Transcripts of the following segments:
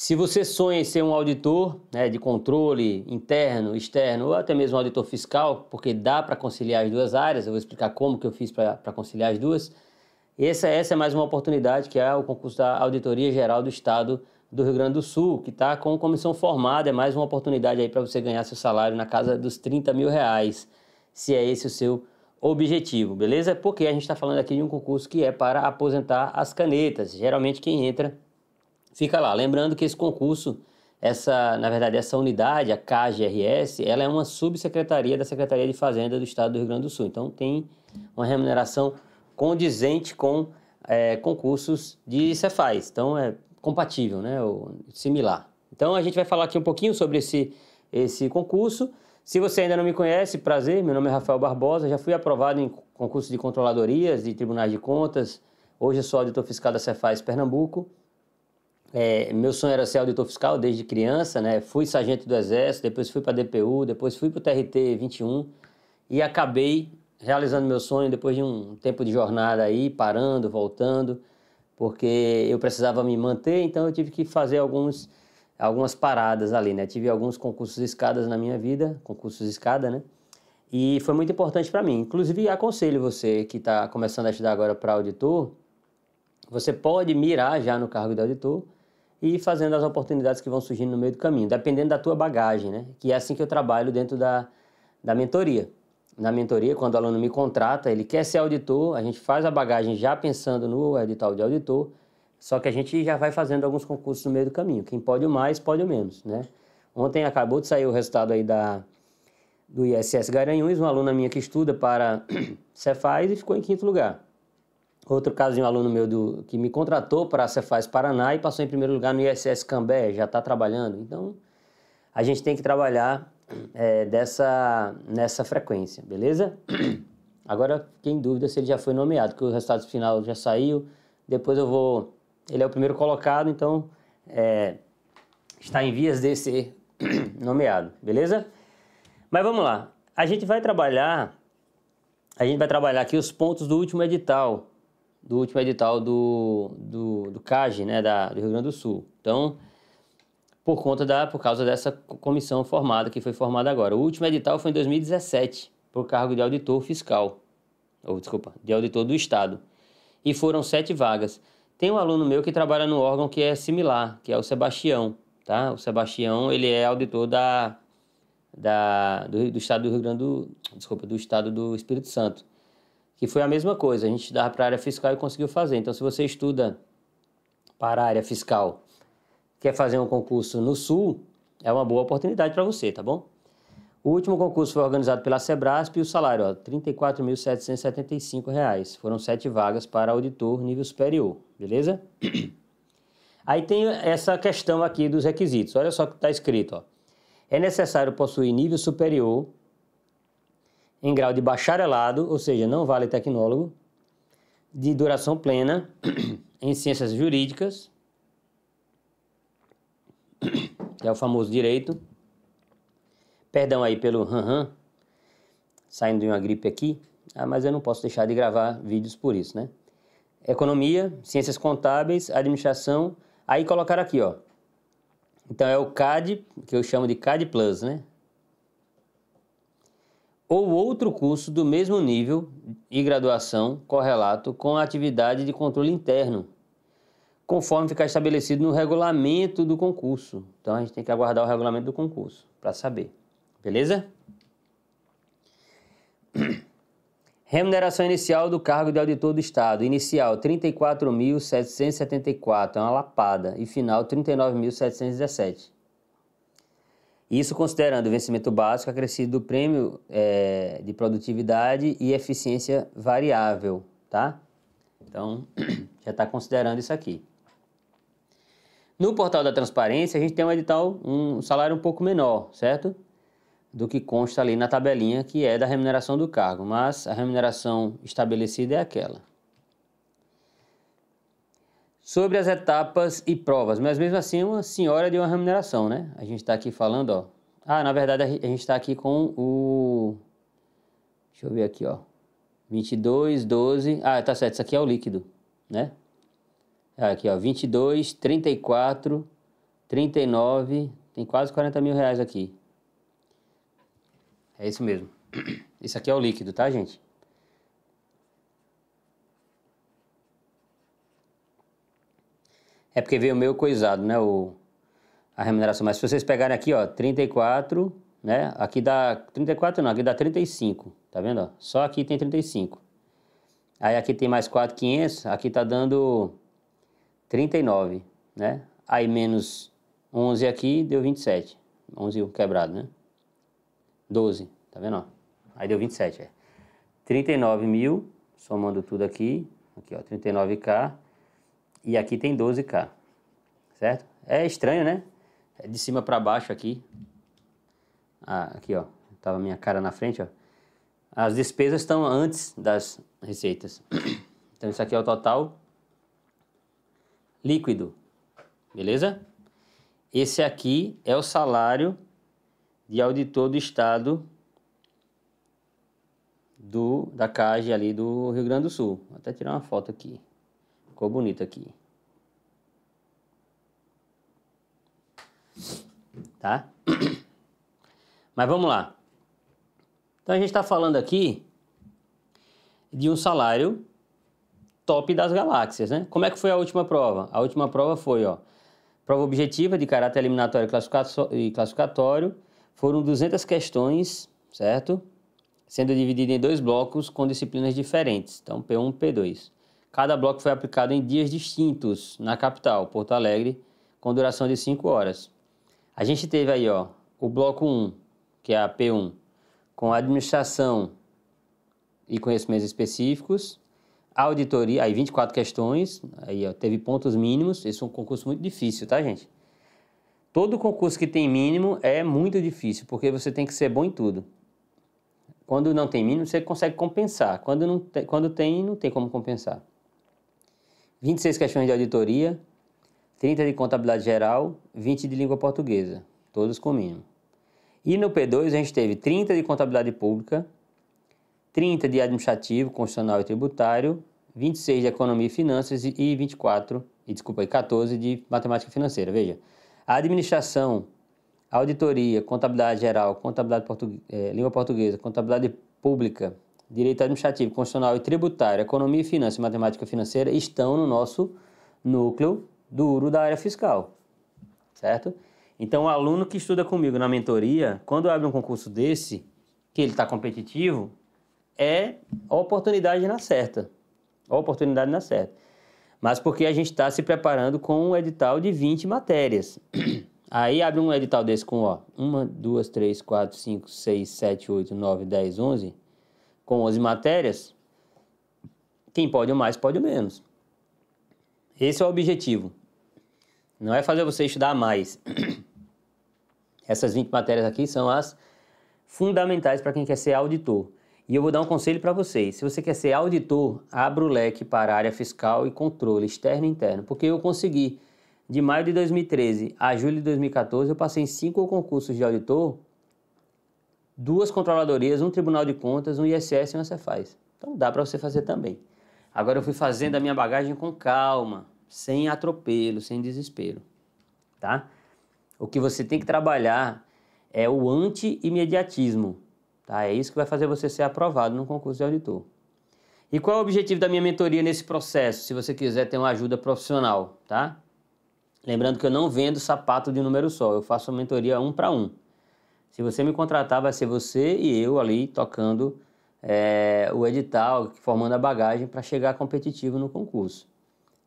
Se você sonha em ser um auditor né, de controle interno, externo, ou até mesmo um auditor fiscal, porque dá para conciliar as duas áreas, eu vou explicar como que eu fiz para conciliar as duas, essa, essa é mais uma oportunidade que é o concurso da Auditoria Geral do Estado do Rio Grande do Sul, que está com comissão formada, é mais uma oportunidade aí para você ganhar seu salário na casa dos 30 mil reais, se é esse o seu objetivo, beleza? Porque a gente está falando aqui de um concurso que é para aposentar as canetas. Geralmente quem entra fica lá. Lembrando que esse concurso, essa, na verdade, essa unidade, a KGRS, ela é uma subsecretaria da Secretaria de Fazenda do Estado do Rio Grande do Sul. Então tem uma remuneração condizente com é, concursos de Cefaz. Então é compatível, né? Ou similar. Então a gente vai falar aqui um pouquinho sobre esse, esse concurso. Se você ainda não me conhece, prazer, meu nome é Rafael Barbosa, já fui aprovado em concurso de controladorias, de tribunais de contas, hoje eu sou auditor fiscal da Cefaz Pernambuco. É, meu sonho era ser auditor fiscal desde criança, né? Fui sargento do Exército, depois fui para a DPU, depois fui para o TRT 21 e acabei realizando meu sonho depois de um tempo de jornada aí, parando, voltando, porque eu precisava me manter, então eu tive que fazer alguns, algumas paradas ali, né? Tive alguns concursos escadas na minha vida, concursos escada, né? E foi muito importante para mim. Inclusive, aconselho você que está começando a estudar agora para auditor, você pode mirar já no cargo de auditor, e fazendo as oportunidades que vão surgindo no meio do caminho, dependendo da tua bagagem, né? Que é assim que eu trabalho dentro da, da mentoria. Na mentoria, quando o aluno me contrata, ele quer ser auditor, a gente faz a bagagem já pensando no edital de auditor, só que a gente já vai fazendo alguns concursos no meio do caminho. Quem pode o mais, pode o menos, né? Ontem acabou de sair o resultado aí da, do ISS Garanhuns, uma aluna minha que estuda para Cefaz e ficou em quinto lugar. Outro caso de um aluno meu do, que me contratou para a Cefaz Paraná e passou em primeiro lugar no ISS Cambé, já está trabalhando. Então, a gente tem que trabalhar é, dessa, nessa frequência, beleza? Agora fiquei em dúvida se ele já foi nomeado, porque o resultado final já saiu. Depois eu vou. Ele é o primeiro colocado, então é, está em vias de ser nomeado, beleza? Mas vamos lá. A gente vai trabalhar. A gente vai trabalhar aqui os pontos do último edital, do último edital do, do, do CAGE, né, da, do Rio Grande do Sul. Então, por conta da, por causa dessa comissão formada, que foi formada agora. O último edital foi em 2017, por cargo de auditor fiscal, ou desculpa, de auditor do Estado. E foram sete vagas. Tem um aluno meu que trabalha no órgão que é similar, que é o Sebastião, tá? O Sebastião, ele é auditor da, da, do, do Estado do Rio Grande do, desculpa, do Estado do Espírito Santo que foi a mesma coisa, a gente dava para a área fiscal e conseguiu fazer. Então, se você estuda para a área fiscal, quer fazer um concurso no Sul, é uma boa oportunidade para você, tá bom? O último concurso foi organizado pela Sebrasp e o salário, R$ 34.775. Foram sete vagas para auditor nível superior, beleza? Aí tem essa questão aqui dos requisitos. Olha só o que está escrito. Ó. É necessário possuir nível superior em grau de bacharelado, ou seja, não vale tecnólogo, de duração plena em ciências jurídicas, que é o famoso direito. Perdão aí pelo saindo de uma gripe aqui, ah, mas eu não posso deixar de gravar vídeos por isso, né? Economia, ciências contábeis, administração, aí colocar aqui, ó. Então é o CAD, que eu chamo de CAD Plus, né? ou outro curso do mesmo nível e graduação correlato com a atividade de controle interno, conforme ficar estabelecido no regulamento do concurso. Então a gente tem que aguardar o regulamento do concurso para saber. Beleza? Remuneração inicial do cargo de auditor do Estado. Inicial R$ 34.774, é uma lapada, e final R$ 39.717. Isso considerando o vencimento básico acrescido do prêmio é, de produtividade e eficiência variável, tá? Então, já está considerando isso aqui. No portal da transparência, a gente tem um edital, um salário um pouco menor, certo? Do que consta ali na tabelinha, que é da remuneração do cargo, mas a remuneração estabelecida é aquela sobre as etapas e provas, mas mesmo assim é uma senhora de uma remuneração, né? A gente está aqui falando, ó. Ah, na verdade a gente está aqui com o... Deixa eu ver aqui, ó. 22, 12... Ah, tá certo, isso aqui é o líquido, né? Ah, aqui, ó, 22, 34, 39, tem quase 40 mil reais aqui. É isso mesmo. Isso aqui é o líquido, tá, gente? É porque veio meio coisado, né? O, a remuneração. Mas se vocês pegarem aqui, ó, 34, né? Aqui dá 34 não, aqui dá 35, tá vendo? Ó? Só aqui tem 35. Aí aqui tem mais 4,500, aqui tá dando 39, né? Aí menos 11 aqui deu 27. 11 quebrado, né? 12, tá vendo? Ó? Aí deu 27, é. 39 mil, somando tudo aqui, aqui ó, 39k e aqui tem 12K, certo? É estranho, né? É de cima para baixo aqui. Ah, aqui, ó. Tava minha cara na frente, ó. As despesas estão antes das receitas. Então, isso aqui é o total líquido, beleza? Esse aqui é o salário de auditor do Estado do, da CAGE ali do Rio Grande do Sul. Vou até tirar uma foto aqui. Ficou bonito aqui. tá? Mas vamos lá. Então a gente está falando aqui de um salário top das galáxias, né? Como é que foi a última prova? A última prova foi, ó, prova objetiva de caráter eliminatório e classificatório. Foram 200 questões, certo? Sendo divididas em dois blocos com disciplinas diferentes, então P1 e P2. Cada bloco foi aplicado em dias distintos na capital, Porto Alegre, com duração de 5 horas. A gente teve aí ó, o bloco 1, que é a P1, com administração e conhecimentos específicos, auditoria, aí 24 questões, aí ó, teve pontos mínimos, esse é um concurso muito difícil, tá gente? Todo concurso que tem mínimo é muito difícil, porque você tem que ser bom em tudo. Quando não tem mínimo, você consegue compensar. Quando, não quando tem, não tem como compensar. 26 questões de auditoria, 30 de contabilidade geral, 20 de língua portuguesa, todos com mínimo. E no P2 a gente teve 30 de contabilidade pública, 30 de administrativo, constitucional e tributário, 26 de economia e finanças e 24, e desculpa, e 14 de matemática financeira. Veja, a administração, auditoria, contabilidade geral, contabilidade é, língua portuguesa, contabilidade pública, direito administrativo, constitucional e tributário, economia e finanças e matemática financeira estão no nosso núcleo duro da área fiscal, certo? Então, o aluno que estuda comigo na mentoria, quando abre um concurso desse, que ele está competitivo, é oportunidade na certa. oportunidade na certa. Mas porque a gente está se preparando com um edital de 20 matérias. Aí abre um edital desse com, ó, 1, 2, 3, 4, 5, 6, 7, 8, 9, 10, 11, com 11 matérias. Quem pode o mais, pode o menos. Esse é o objetivo. Não é fazer você estudar mais. Essas 20 matérias aqui são as fundamentais para quem quer ser auditor. E eu vou dar um conselho para vocês. Se você quer ser auditor, abra o leque para a área fiscal e controle externo e interno, porque eu consegui. De maio de 2013 a julho de 2014, eu passei em cinco concursos de auditor, duas controladorias, um tribunal de contas, um ISS e um Cefaz. Então dá para você fazer também. Agora eu fui fazendo a minha bagagem com calma, sem atropelo, sem desespero, tá? O que você tem que trabalhar é o anti-imediatismo, tá? É isso que vai fazer você ser aprovado no concurso de auditor. E qual é o objetivo da minha mentoria nesse processo, se você quiser ter uma ajuda profissional, tá? Lembrando que eu não vendo sapato de número só, eu faço a mentoria um para um. Se você me contratar, vai ser você e eu ali tocando é, o edital, formando a bagagem para chegar competitivo no concurso.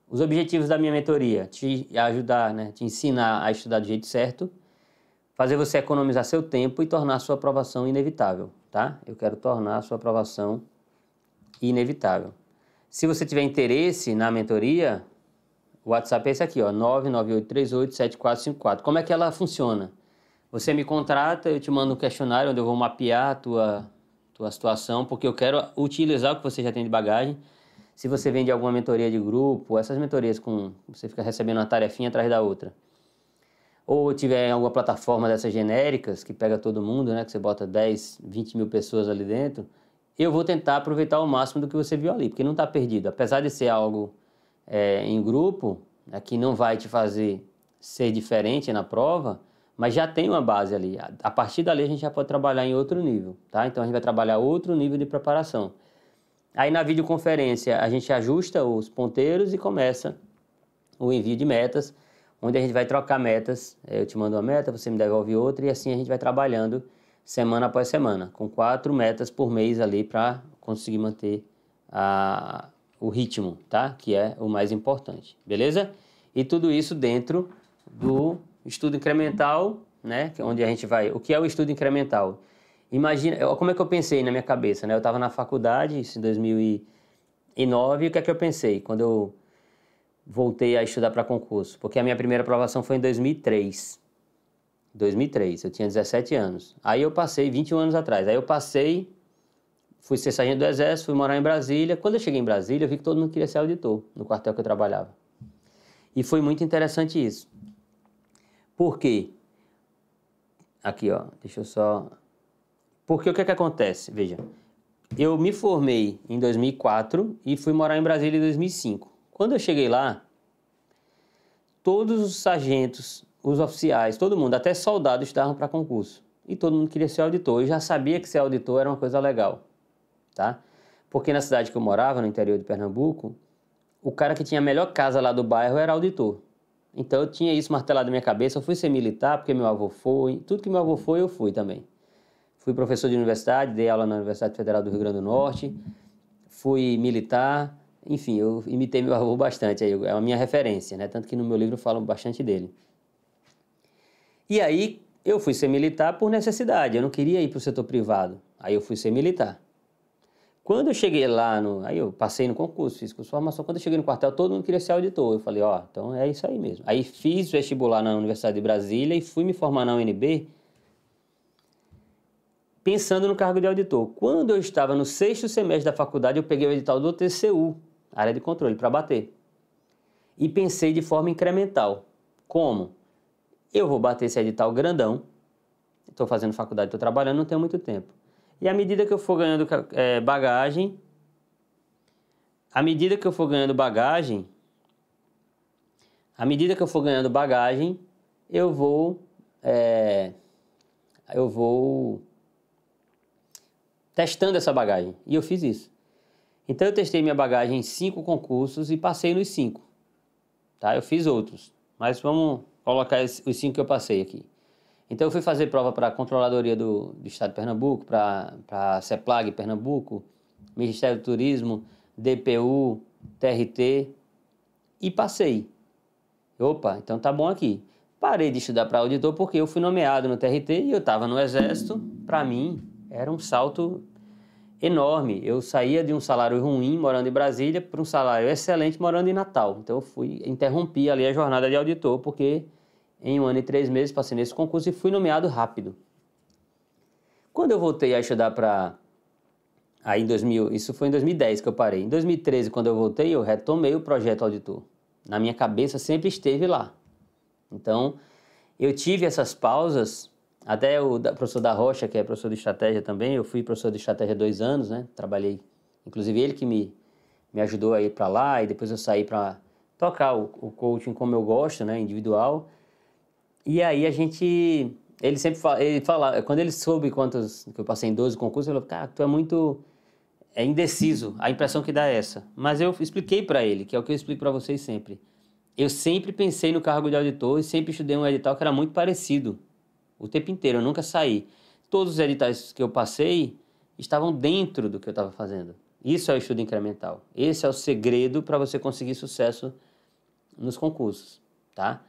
Os objetivos da minha mentoria: te ajudar, né, te ensinar a estudar do jeito certo, fazer você economizar seu tempo e tornar sua aprovação inevitável, tá? Eu quero tornar a sua aprovação inevitável. Se você tiver interesse na mentoria, o WhatsApp é esse aqui, ó, 998387454. Como é que ela funciona? Você me contrata, eu te mando um questionário onde eu vou mapear a tua tua situação, porque eu quero utilizar o que você já tem de bagagem. Se você vende alguma mentoria de grupo, essas mentorias com você fica recebendo uma tarefinha atrás da outra. Ou tiver alguma plataforma dessas genéricas que pega todo mundo, né, que você bota 10, 20 mil pessoas ali dentro, eu vou tentar aproveitar o máximo do que você viu ali, porque não está perdido. Apesar de ser algo é, em grupo, aqui é que não vai te fazer ser diferente na prova, mas já tem uma base ali. A partir dali a gente já pode trabalhar em outro nível, tá? Então a gente vai trabalhar outro nível de preparação. Aí na videoconferência a gente ajusta os ponteiros e começa o envio de metas, onde a gente vai trocar metas. É, eu te mando uma meta, você me devolve outra e assim a gente vai trabalhando semana após semana, com quatro metas por mês ali para conseguir manter a, o ritmo, tá? Que é o mais importante, beleza? E tudo isso dentro do estudo incremental, né? É onde a gente vai. O que é o estudo incremental? Imagina, como é que eu pensei na minha cabeça, né? Eu estava na faculdade, isso em 2009, e o que é que eu pensei quando eu voltei a estudar para concurso? Porque a minha primeira aprovação foi em 2003. 2003, eu tinha 17 anos. Aí eu passei, 21 anos atrás, aí eu passei, fui ser sargento do Exército, fui morar em Brasília. Quando eu cheguei em Brasília, eu vi que todo mundo queria ser auditor no quartel que eu trabalhava. E foi muito interessante isso. Por quê? Aqui, ó, deixa eu só. Porque o que é que acontece? Veja, eu me formei em 2004 e fui morar em Brasília em 2005. Quando eu cheguei lá, todos os sargentos, os oficiais, todo mundo, até soldados, estavam para concurso. E todo mundo queria ser auditor. Eu já sabia que ser auditor era uma coisa legal, tá? Porque na cidade que eu morava, no interior de Pernambuco, o cara que tinha a melhor casa lá do bairro era auditor. Então eu tinha isso martelado na minha cabeça. Eu fui ser militar porque meu avô foi. Tudo que meu avô foi, eu fui também. Fui professor de universidade, dei aula na Universidade Federal do Rio Grande do Norte. Fui militar. Enfim, eu imitei meu avô bastante. É a minha referência, né? Tanto que no meu livro falo bastante dele. E aí eu fui ser militar por necessidade. Eu não queria ir para o setor privado. Aí eu fui ser militar. Quando eu cheguei lá, no, aí eu passei no concurso, fiz curso de formação. Quando eu cheguei no quartel, todo mundo queria ser auditor. Eu falei, ó, oh, então é isso aí mesmo. Aí fiz vestibular na Universidade de Brasília e fui me formar na UNB pensando no cargo de auditor. Quando eu estava no sexto semestre da faculdade, eu peguei o edital do TCU, área de controle, para bater. E pensei de forma incremental. Como? Eu vou bater esse edital grandão. Estou fazendo faculdade, estou trabalhando, não tenho muito tempo e à medida que eu for ganhando é, bagagem, à medida que eu for ganhando bagagem, à medida que eu for ganhando bagagem, eu vou, é, eu vou testando essa bagagem. E eu fiz isso. Então eu testei minha bagagem em cinco concursos e passei nos cinco. Tá? Eu fiz outros, mas vamos colocar os cinco que eu passei aqui. Então eu fui fazer prova para a Controladoria do, do, Estado de Pernambuco, para a CEPLAG Pernambuco, Ministério do Turismo, DPU, TRT e passei. Opa, então tá bom aqui. Parei de estudar para auditor porque eu fui nomeado no TRT e eu estava no Exército. Para mim era um salto enorme. Eu saía de um salário ruim morando em Brasília para um salário excelente morando em Natal. Então eu fui interrompi ali a jornada de auditor porque em um ano e três meses passei nesse concurso e fui nomeado rápido. Quando eu voltei a estudar para. Aí em 2000, isso foi em 2010 que eu parei. Em 2013, quando eu voltei, eu retomei o projeto auditor. Na minha cabeça sempre esteve lá. Então, eu tive essas pausas. Até o professor da Rocha, que é professor de estratégia também, eu fui professor de estratégia dois anos, né? Trabalhei, inclusive ele que me, me ajudou a ir para lá e depois eu saí para tocar o, o coaching como eu gosto, né? Individual. E aí a gente. Ele sempre fala, ele fala, quando ele soube quantos que eu passei em 12 concursos, ele falou: "Cara, tu é muito é indeciso". A impressão que dá é essa. Mas eu expliquei para ele, que é o que eu explico para vocês sempre. Eu sempre pensei no cargo de auditor e sempre estudei um edital que era muito parecido o tempo inteiro, eu nunca saí. Todos os editais que eu passei estavam dentro do que eu estava fazendo. Isso é o estudo incremental. Esse é o segredo para você conseguir sucesso nos concursos, tá?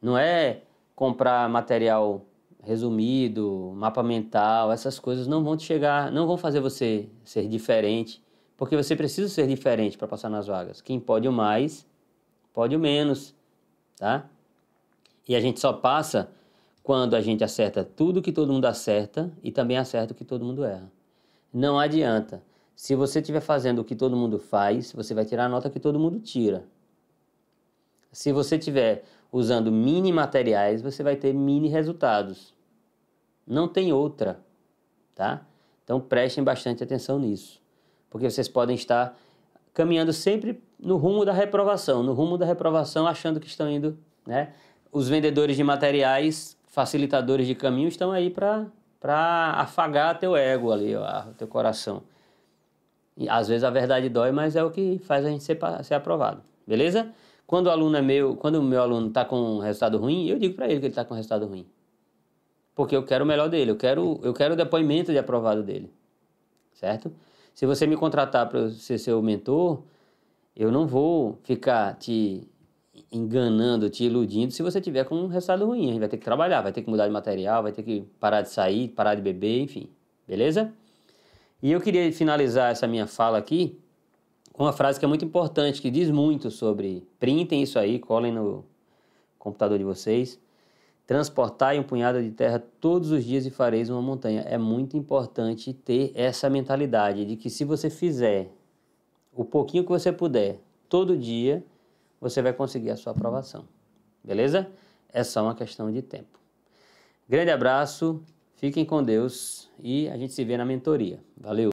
Não é comprar material resumido, mapa mental, essas coisas não vão te chegar, não vão fazer você ser diferente, porque você precisa ser diferente para passar nas vagas. Quem pode o mais, pode o menos, tá? E a gente só passa quando a gente acerta tudo que todo mundo acerta e também acerta o que todo mundo erra. Não adianta. Se você estiver fazendo o que todo mundo faz, você vai tirar a nota que todo mundo tira. Se você tiver usando mini materiais, você vai ter mini resultados. Não tem outra, tá? Então prestem bastante atenção nisso, porque vocês podem estar caminhando sempre no rumo da reprovação, no rumo da reprovação, achando que estão indo, né? Os vendedores de materiais, facilitadores de caminho, estão aí para para afagar teu ego ali, ó, teu coração. E às vezes a verdade dói, mas é o que faz a gente ser, ser aprovado. Beleza? Quando o aluno é meu, quando o meu aluno está com um resultado ruim, eu digo para ele que ele está com um resultado ruim. Porque eu quero o melhor dele, eu quero, eu quero o depoimento de aprovado dele. Certo? Se você me contratar para ser seu mentor, eu não vou ficar te enganando, te iludindo se você tiver com um resultado ruim. A gente vai ter que trabalhar, vai ter que mudar de material, vai ter que parar de sair, parar de beber, enfim. Beleza? E eu queria finalizar essa minha fala aqui uma frase que é muito importante, que diz muito sobre. Printem isso aí, colhem no computador de vocês. Transportai um punhado de terra todos os dias e fareis uma montanha. É muito importante ter essa mentalidade de que se você fizer o pouquinho que você puder todo dia, você vai conseguir a sua aprovação. Beleza? É só uma questão de tempo. Grande abraço, fiquem com Deus e a gente se vê na mentoria. Valeu!